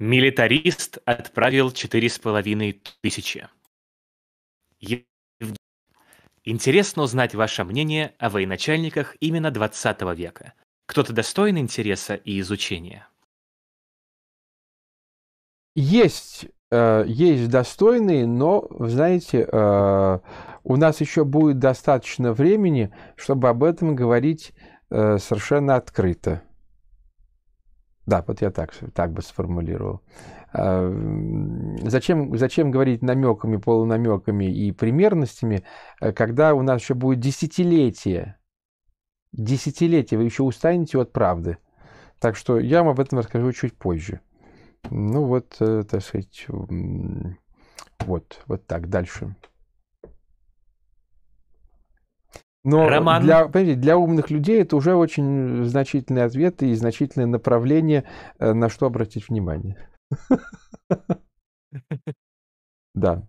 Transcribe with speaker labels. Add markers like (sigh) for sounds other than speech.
Speaker 1: Милитарист отправил четыре с половиной тысячи. Интересно узнать ваше мнение о военачальниках именно 20 века. Кто-то достоин интереса и изучения?
Speaker 2: Есть, э, есть достойные, но, знаете, э, у нас еще будет достаточно времени, чтобы об этом говорить э, совершенно открыто. Да, вот я так, так бы сформулировал. А, зачем, зачем говорить намеками, полунамеками и примерностями, э, когда у нас еще будет десятилетие? Десятилетие, вы еще устанете от правды. Так что я вам об этом расскажу чуть позже. Ну вот, э, так сказать, вот, вот так дальше. Но Роман. Для, для умных людей это уже очень значительный ответ и значительное направление, э, на что обратить внимание. (laughs) Да.